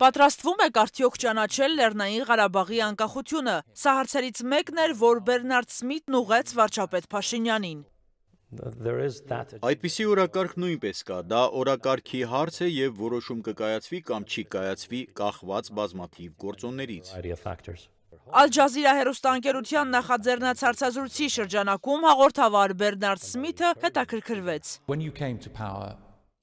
Պատրաստվում եք արդյոք ճանաչել Լեռնային Ղարաբաղի անկախությունը։ Սա հարցերից մեկն էր, որ Բերնարդ Սմիթն ուղեց վարչապետ Փաշինյանին։ Այդպիսի օրակարգ նույնպես կա, դա օրակարգի հարց է եւ որոշում կկայացվի կամ չի կայացվի կախված բազմաթիվ գործոններից։ Ալ-Ջազիրա հերոստանգերության նախաձեռնած հարցազրույցի շրջանակում հաղորդավար Բերնարդ Սմիթը հետաքրքրվեց։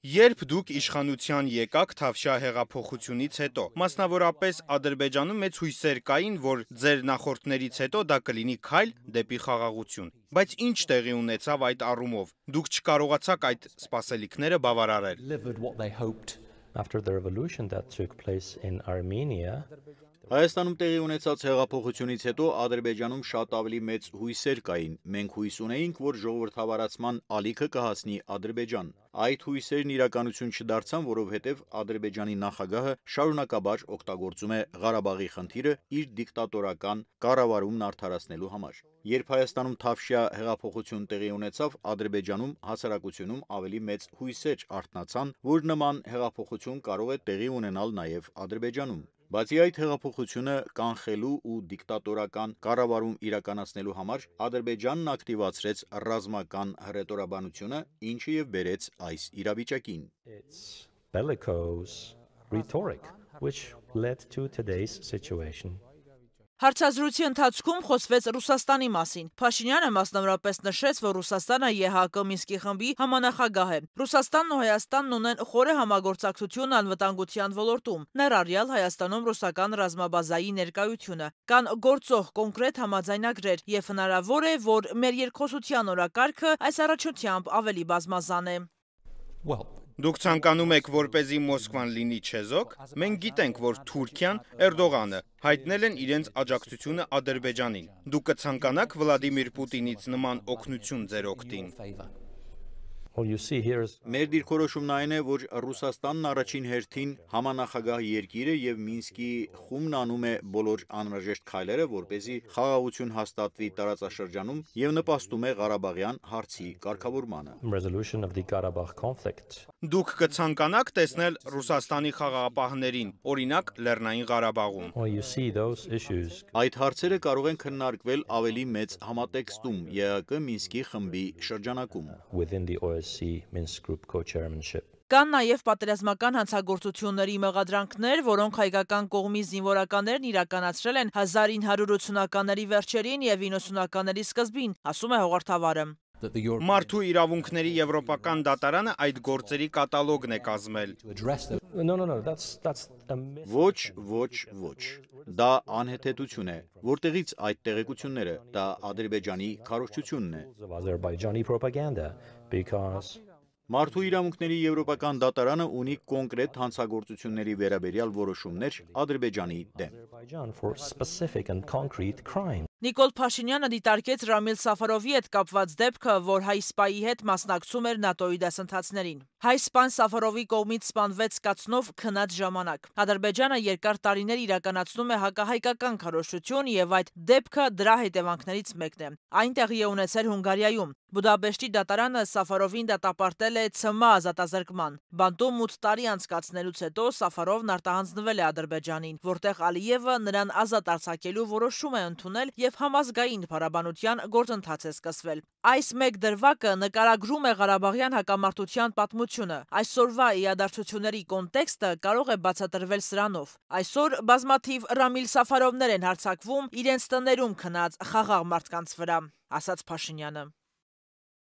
Երբ դուք իշխանության եկաք Թավշյա հեղափոխությունից հետո, մասնավորապես Ադրբեջանում մեծ հույսեր կային, որ ձեր նախորդներից հետո դա կլինի քայլ դեպի խաղաղություն։ Բայց ինչ տեղի ունեցավ այդ առումով։ Դուք չկարողացաք այդ սպասելիքները բավարարել։ Հայաստանում տեղի ունեցած հեղափոխությունից հետո Ադրբեջանում շատ ավելի մեծ հույսեր կային։ Մենք հույս ունեինք, որ ժողովրդավարացման ալիքը կհասնի Ադրբեջան։ Այդ հույսերն իրականություն չդարձան, որովհետև Ադրբեջանի նախագահը շարունակաբար օգտագործում է Ղարաբաղի խնդիրը իր դիկտատորական կառավարումն արդարացնելու համար։ Երբ Հայաստանում Թավշյա հեղափոխություն տեղի ունեցավ, Ադրբեջանում հասարակությունում ավելի մեծ հույսեր արթնացան, որ նման հեղափոխություն կարող է տեղի ունենալ նաև Ադրբեջանում։ Բացի այդ, հեղափոխությունը կանխելու ու դիկտատորական կառավարում իրականացնելու համար Ադրբեջանն ակտիվացրեց ռազմական հռետորաբանությունը, ինչը եւ բերեց այս իրավիճակին։ Bellicose rhetoric which led to today's situation Հարցազրույցի ընթացքում խոսվեց Ռուսաստանի մասին։ Փաշինյանը մասնավորապես նշեց, որ Ռուսաստանը ԵՀԿ Մինսկի խմբի համանախագահ է։ Ռուսաստանն ու Հայաստանն ունեն խորը համագործակցություն անվտանգության ոլորտում, ներառյալ Հայաստանում ռուսական ռազմաբազայի ներկայությունը։ Կան գործող կոնկրետ համաձայնագրեր, եւ հնարավոր է, որ մեր երկխոսության օրակարգը այս առաջությամբ ավելի բազմազան է։ Well, Դուք ցանկանում եք, որպեսզի Մոսկվան լինի չեզոք։ Մենք գիտենք, որ Թուրքիան, Էրդողանը հայտնել են իրենց աջակցությունը Ադրբեջանին։ Դուք կցանկանաք Վլադիմիր Պուտինից նման օգնություն ձեր օգտին։ Մեր դիրքորոշումն այն է, որ Ռուսաստանն առաջին հերթին համանախագահ երկիրը և Մինսկի խումբն անում է բոլոր անհրաժեշտ քայլերը, որպեսզի խաղաղություն հաստատվի տարածաշրջանում և նպաստում է Ղարաբաղյան հարցի կարգավորմանը։ Դուք կցանկանաք տեսնել Ռուսաստանի խաղաղապահներին, օրինակ՝ Լեռնային Ղարաբաղում։ Այդ հարցերը կարող են քննարկվել ավելի մեծ համատեքստում՝ ԵԱԿ Մինսկի խմբի շրջանակում։ Policy Minsk Group Co-Chairmanship։ Կան նաև պատերազմական հանցագործությունների մեղադրանքներ, որոնք հայկական կողմի զինվորականներն իրականացրել են 1980-ականների վերջերին և 90-ականների սկզբին, ասում է հողորդավարը։ Մարդու իրավունքների եվրոպական դատարանը այդ գործերի կատալոգն է կազմել։ Ոչ, ոչ, ոչ։ Դա անհեթեթություն է, որտեղից այդ տեղեկությունները, դա Ադրբեջանի քարոշչությունն է։ Մարդու իրավունքների եվրոպական դատարանը ունի կոնկրետ հանցագործությունների վերաբերյալ որոշումներ Ադրբեջանի դեմ։ Նիկոլ Փաշինյանը դիտարկեց Ռամիլ Սաֆարովի հետ կապված դեպքը, որ Հայսպայի հետ մասնակցում էր ՆԱՏՕ-ի դասընթացներին։ Հայսպան Սաֆարովի կողմից սպանվեց կացնով քնած ժամանակ։ Ադրբեջանը երկար տարիներ իրականացնում է հակահայկական քարոշություն եւ այդ դեպքը դրա հետևանքներից մեկն է։ Այնտեղ է ունեցել Հունգարիայում։ Բուդապեշտի դատարանը Սաֆարովին դատապարտել է ցմա ազատազրկման։ Բանտում 8 տարի անցկացնելուց հետո Սաֆարովն արտահանձնվել է Ադրբեջանին, որտեղ Ալիևը նրան ազատ արձակելու որոշում է ընդունել եւ և համազգային պարաբանության գործընթաց է սկսվել։ Այս մեկ դրվակը նկարագրում է Հարաբաղյան հակամարդության պատմությունը։ Այսօրվա իադարդությունների կոնտեքստը կարող է բացատրվել սրանով։ Այսօր բազմաթիվ ռամիլ Սավարովներ են հարցակվում իրենց տներում կնած խաղաղ մարդկանց վրա, ասաց Փաշինյանը։